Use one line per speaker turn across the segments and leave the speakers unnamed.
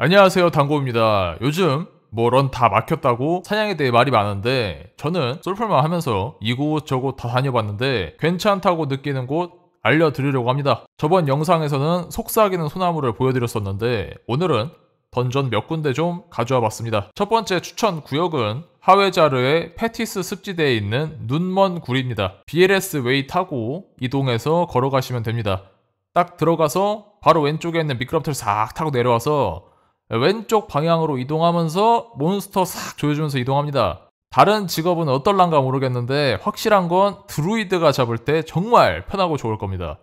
안녕하세요 당고입니다. 요즘 뭐 런 다 막혔다고 사냥에 대해 말이 많은데 저는 솔플만 하면서 이곳저곳 다 다녀봤는데 괜찮다고 느끼는 곳 알려드리려고 합니다. 저번 영상에서는 속삭이는 소나무를 보여드렸었는데 오늘은 던전 몇 군데 좀 가져와 봤습니다. 첫 번째 추천 구역은 하웨자르의 페티스 습지대에 있는 눈먼 굴입니다 BLS 웨이 타고 이동해서 걸어가시면 됩니다. 딱 들어가서 바로 왼쪽에 있는 미끄럼틀 싹 타고 내려와서 왼쪽 방향으로 이동하면서 몬스터 싹 조여주면서 이동합니다. 다른 직업은 어떨란가 모르겠는데 확실한 건 드루이드가 잡을 때 정말 편하고 좋을 겁니다.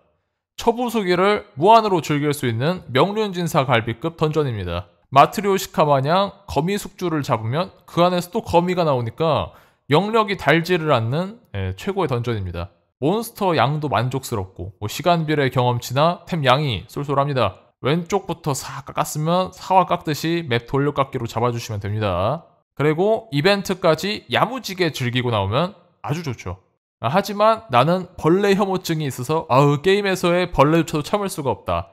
처부수기를 무한으로 즐길 수 있는 명륜진사 갈비급 던전입니다. 마트리오시카 마냥 거미 숙주를 잡으면 그 안에서 또 거미가 나오니까 영력이 달지를 않는 예, 최고의 던전입니다. 몬스터 양도 만족스럽고 뭐 시간별의 경험치나 템 양이 쏠쏠합니다. 왼쪽부터 싹 깎았으면 사와 깎듯이 맵 돌려 깎기로 잡아주시면 됩니다. 그리고 이벤트까지 야무지게 즐기고 나오면 아주 좋죠. 아, 하지만 나는 벌레 혐오증이 있어서 아우 게임에서의 벌레조차도 참을 수가 없다.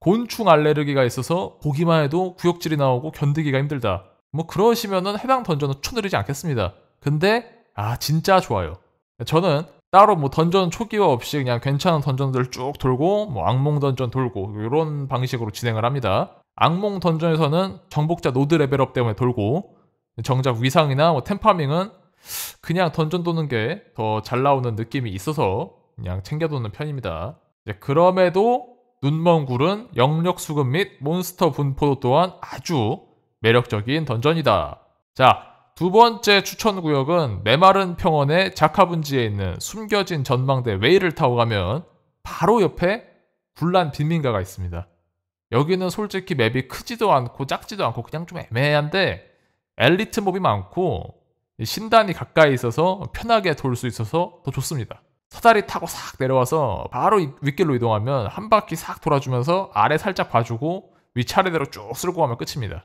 곤충 알레르기가 있어서 보기만 해도 구역질이 나오고 견디기가 힘들다. 뭐 그러시면은 해당 던전은 추천드리지 않겠습니다. 근데 아 진짜 좋아요. 저는 따로 뭐 던전 초기화 없이 그냥 괜찮은 던전들 쭉 돌고 뭐 악몽 던전 돌고 이런 방식으로 진행을 합니다. 악몽 던전에서는 정복자 노드 레벨업 때문에 돌고 정작 위상이나 뭐 템파밍은 그냥 던전 도는 게 더 잘 나오는 느낌이 있어서 그냥 챙겨도는 편입니다. 그럼에도 눈먼 굴은 영역 수급 및 몬스터 분포도 또한 아주 매력적인 던전이다. 자, 두 번째 추천 구역은 메마른 평원의 자카분지에 있는 숨겨진 전망대 웨이를 타고 가면 바로 옆에 굴란 빈민가가 있습니다. 여기는 솔직히 맵이 크지도 않고 작지도 않고 그냥 좀 애매한데 엘리트 몹이 많고 신단이 가까이 있어서 편하게 돌 수 있어서 더 좋습니다. 서다리 타고 싹 내려와서 바로 윗길로 이동하면 한 바퀴 싹 돌아주면서 아래 살짝 봐주고 위차례대로 쭉 쓸고 가면 끝입니다.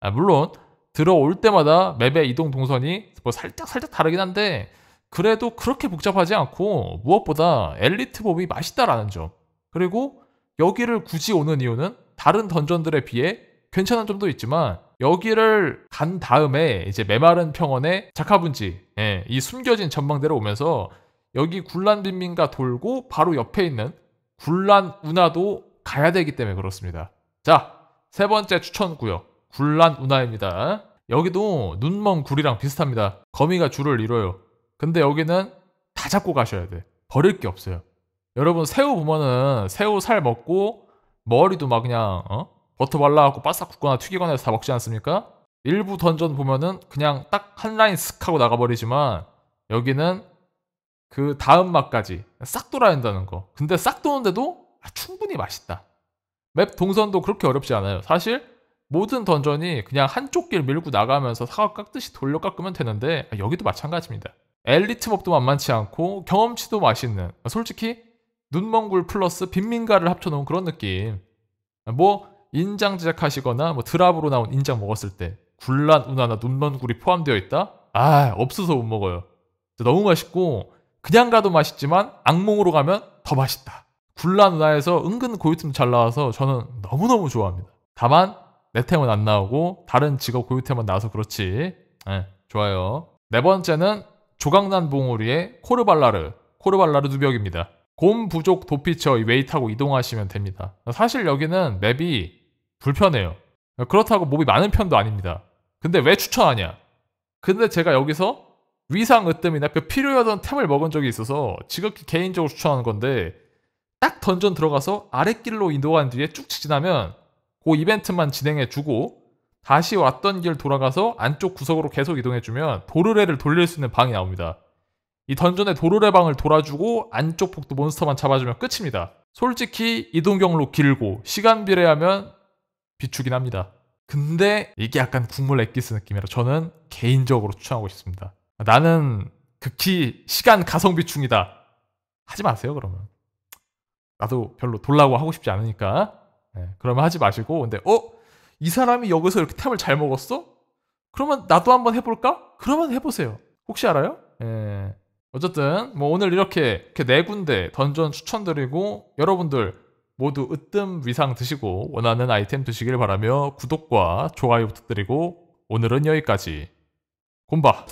아, 물론 들어올 때마다 맵의 이동 동선이 뭐 살짝 살짝 다르긴 한데 그래도 그렇게 복잡하지 않고 무엇보다 엘리트 몹이 맛있다라는 점. 그리고 여기를 굳이 오는 이유는 다른 던전들에 비해 괜찮은 점도 있지만 여기를 간 다음에 이제 메마른 평원의 자카분지 예, 이 숨겨진 전망대로 오면서 여기 굴란 빈민가 돌고 바로 옆에 있는 굴란 운하도 가야 되기 때문에 그렇습니다. 자, 세 번째 추천 구역. 굴란 운하입니다. 여기도 눈먼 굴이랑 비슷합니다. 거미가 줄을 이뤄요. 근데 여기는 다 잡고 가셔야 돼. 버릴 게 없어요. 여러분 새우 보면은 새우 살 먹고 머리도 막 그냥 어? 버터 발라갖고 바싹 굽거나 튀기거나 해서 다 먹지 않습니까? 일부 던전 보면은 그냥 딱 한 라인 슥 하고 나가버리지만 여기는 그 다음 맛까지 싹 돌아야 한다는 거. 근데 싹 도는데도 아, 충분히 맛있다. 맵 동선도 그렇게 어렵지 않아요. 사실 모든 던전이 그냥 한쪽 길 밀고 나가면서 사각 깎듯이 돌려 깎으면 되는데 아, 여기도 마찬가지입니다. 엘리트 몹도 만만치 않고 경험치도 맛있는 아, 솔직히 눈먼 굴 플러스 빈민가를 합쳐놓은 그런 느낌 아, 뭐 인장 제작하시거나 뭐 드랍으로 나온 인장 먹었을 때 굴란 운하나 눈먼 굴이 포함되어 있다? 아 없어서 못 먹어요 너무 맛있고 그냥 가도 맛있지만 악몽으로 가면 더 맛있다 굴란 운하에서 은근 고유틈 잘 나와서 저는 너무너무 좋아합니다 다만 내 템은 안 나오고 다른 직업 고유템만 나와서 그렇지. 네, 좋아요. 네 번째는 조각난 봉우리의 코르발라르, 코르발라르 누벽입니다. 곰 부족 도피처 웨이 타고 이동하시면 됩니다. 사실 여기는 맵이 불편해요. 그렇다고 몹이 많은 편도 아닙니다. 근데 왜 추천하냐? 근데 제가 여기서 위상 으뜸이나 그 필요하던 템을 먹은 적이 있어서 지극히 개인적으로 추천하는 건데 딱 던전 들어가서 아랫길로 이동한 뒤에 쭉 지나면 그 이벤트만 진행해주고 다시 왔던 길 돌아가서 안쪽 구석으로 계속 이동해주면 도르레를 돌릴 수 있는 방이 나옵니다. 이 던전의 도르레 방을 돌아주고 안쪽 폭도 몬스터만 잡아주면 끝입니다. 솔직히 이동 경로 길고 시간 비례하면 비추긴 합니다. 근데 이게 약간 국물 엑기스 느낌이라 저는 개인적으로 추천하고 싶습니다. 나는 극히 시간 가성비 충이다. 하지 마세요 그러면. 나도 별로 돌라고 하고 싶지 않으니까. 네, 그러면 하지 마시고 근데 어? 이 사람이 여기서 이렇게 템을 잘 먹었어? 그러면 나도 한번 해볼까? 그러면 해보세요. 혹시 알아요? 예. 어쨌든 뭐 오늘 이렇게 이렇게 네 군데 던전 추천드리고 여러분들 모두 으뜸 위상 드시고 원하는 아이템 드시길 바라며 구독과 좋아요 부탁드리고 오늘은 여기까지 곰바